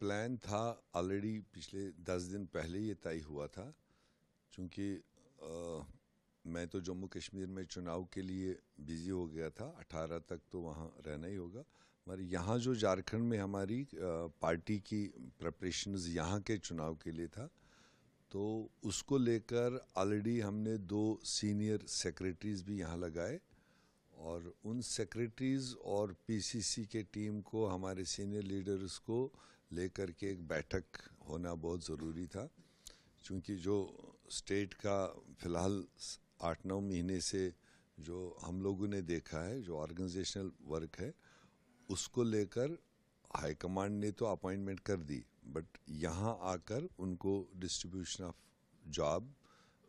plan था already पिछले दस दिन पहले ये तय हुआ था चूँकि मैं तो जम्मू कश्मीर में चुनाव के लिए बिज़ी हो गया था अठारह तक तो वहाँ रहना ही होगा मगर यहाँ जो झारखंड में हमारी पार्टी की प्रपरेशंस यहाँ के चुनाव के लिए था तो उसको लेकर ऑलरेडी हमने दो सीनियर सेक्रेटरीज भी यहाँ लगाए और उन सेक्रेटरीज और पीसीसी के टीम को हमारे सीनियर लीडर्स को लेकर के एक बैठक होना बहुत ज़रूरी था क्योंकि जो स्टेट का फिलहाल आठ नौ महीने से जो हम लोगों ने देखा है जो ऑर्गेनाइजेशनल वर्क है उसको लेकर हाईकमांड ने तो अपॉइंटमेंट कर दी बट यहाँ आकर उनको डिस्ट्रीब्यूशन ऑफ जॉब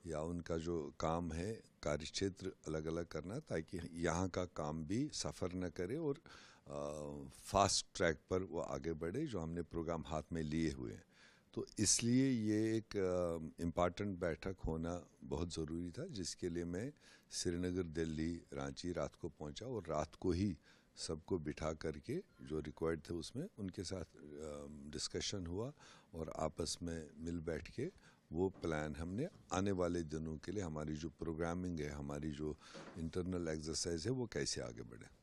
या उनका जो काम है कार्य क्षेत्र अलग अलग करना ताकि यहाँ का काम भी सफ़र न करे और फास्ट ट्रैक पर वो आगे बढ़े जो हमने प्रोग्राम हाथ में लिए हुए हैं तो इसलिए ये एक इम्पॉर्टेंट बैठक होना बहुत ज़रूरी था जिसके लिए मैं श्रीनगर दिल्ली रांची रात को पहुंचा और रात को ही सबको बिठा करके जो रिक्वायर्ड थे उसमें उनके साथ डिस्कशन हुआ और आपस में मिल बैठ के वो प्लान हमने आने वाले दिनों के लिए हमारी जो प्रोग्रामिंग है हमारी जो इंटरनल एक्सरसाइज है वो कैसे आगे बढ़े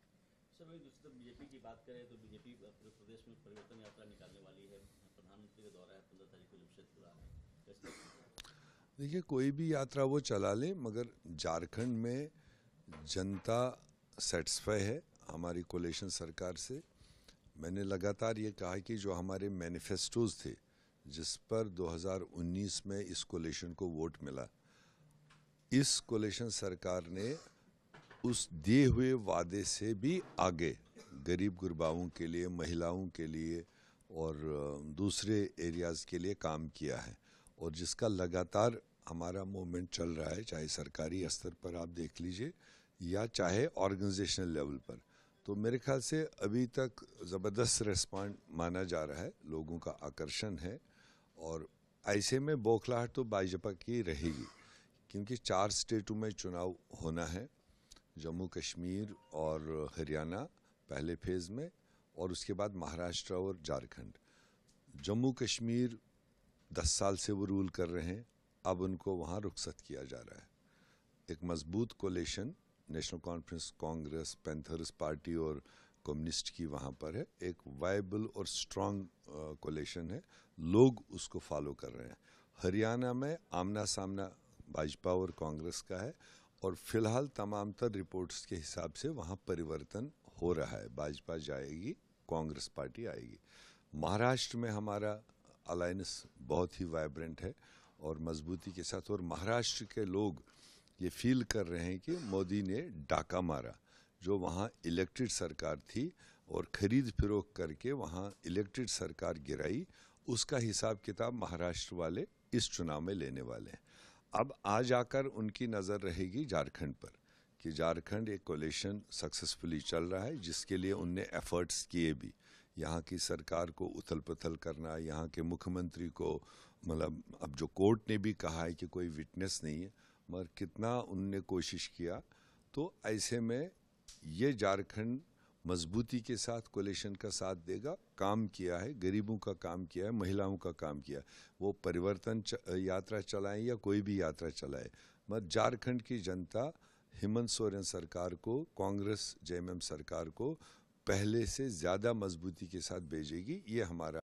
बीजेपी की बात करें तो बीजेपी पूरे प्रदेश में परिवर्तन यात्रा निकालने वाली है प्रधानमंत्री दौरा है पंद्रह तारीख को जमशेदपुरा देखिए कोई भी यात्रा वो चला ले मगर झारखंड में जनता सेटिस्फाई है हमारी कोलेशन सरकार से मैंने लगातार ये कहा कि जो हमारे मैनिफेस्टोज थे जिस पर 2019 में इस कोलेशन को वोट मिला इस कोलेशन सरकार ने उस दिए हुए वादे से भी आगे गरीब गुरबाओं के लिए महिलाओं के लिए और दूसरे एरियाज़ के लिए काम किया है और जिसका लगातार हमारा मूवमेंट चल रहा है चाहे सरकारी स्तर पर आप देख लीजिए या चाहे ऑर्गेनाइजेशनल लेवल पर तो मेरे ख्याल से अभी तक ज़बरदस्त रेस्पॉन्ड माना जा रहा है लोगों का आकर्षण है और ऐसे में बौखलाहट तो भाजपा की रहेगी क्योंकि चार स्टेटों में चुनाव होना है जम्मू कश्मीर और हरियाणा पहले फेज़ में और उसके बाद महाराष्ट्र और झारखंड जम्मू कश्मीर दस साल से वो रूल कर रहे हैं अब उनको वहाँ रुखसत किया जा रहा है एक मजबूत coalition national conference Congress panthers party और कम्युनिस्ट की वहाँ पर है एक वाइबल और स्ट्रांग कोलेशन है लोग उसको फॉलो कर रहे हैं हरियाणा में आमना सामना भाजपा और कांग्रेस का है और फिलहाल तमाम तर रिपोर्ट्स के हिसाब से वहाँ परिवर्तन हो रहा है भाजपा जाएगी कांग्रेस पार्टी आएगी महाराष्ट्र में हमारा अलायंस बहुत ही वाइब्रेंट है और मजबूती के साथ और महाराष्ट्र के लोग ये फील कर रहे हैं कि मोदी ने डाका मारा जो वहाँ इलेक्टेड सरकार थी और खरीद फरोख करके वहाँ इलेक्टेड सरकार गिराई उसका हिसाब किताब महाराष्ट्र वाले इस चुनाव में लेने वाले हैं अब आज आकर उनकी नज़र रहेगी झारखंड पर कि झारखंड एक कोलेशन सक्सेसफुली चल रहा है जिसके लिए उनने एफर्ट्स किए भी यहाँ की सरकार को उथल पुथल करना यहाँ के मुख्यमंत्री को मतलब अब जो कोर्ट ने भी कहा है कि कोई विटनेस नहीं है मगर कितना उनने कोशिश किया तो ऐसे में ये झारखंड मजबूती के साथ कोलेशन का साथ देगा काम किया है गरीबों का काम किया है महिलाओं का काम किया है वो परिवर्तन च, यात्रा चलाएं या कोई भी यात्रा चलाए मत झारखंड की जनता हेमंत सोरेन सरकार को कांग्रेस जेएमएम सरकार को पहले से ज़्यादा मजबूती के साथ भेजेगी ये हमारा